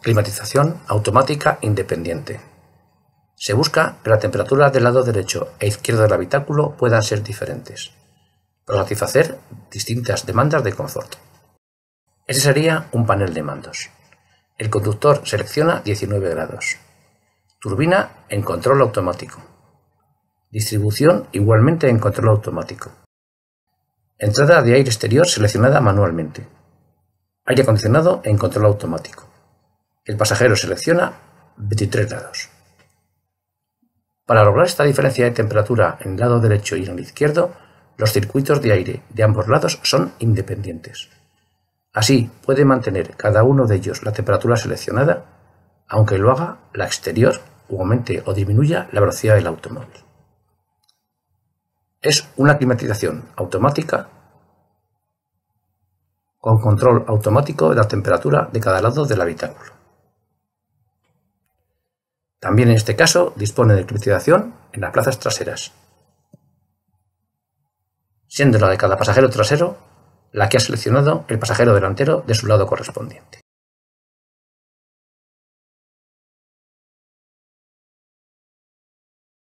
Climatización automática independiente. Se busca que la temperatura del lado derecho e izquierdo del habitáculo puedan ser diferentes, para satisfacer distintas demandas de confort. Ese sería un panel de mandos. El conductor selecciona 19 grados. Turbina en control automático. Distribución igualmente en control automático. Entrada de aire exterior seleccionada manualmente. Aire acondicionado en control automático. El pasajero selecciona 23 grados. Para lograr esta diferencia de temperatura en el lado derecho y en el izquierdo, los circuitos de aire de ambos lados son independientes. Así puede mantener cada uno de ellos la temperatura seleccionada, aunque lo haga la exterior o aumente o disminuya la velocidad del automóvil. Es una climatización automática con control automático de la temperatura de cada lado del habitáculo. También en este caso dispone de climatización en las plazas traseras, siendo la de cada pasajero trasero la que ha seleccionado el pasajero delantero de su lado correspondiente.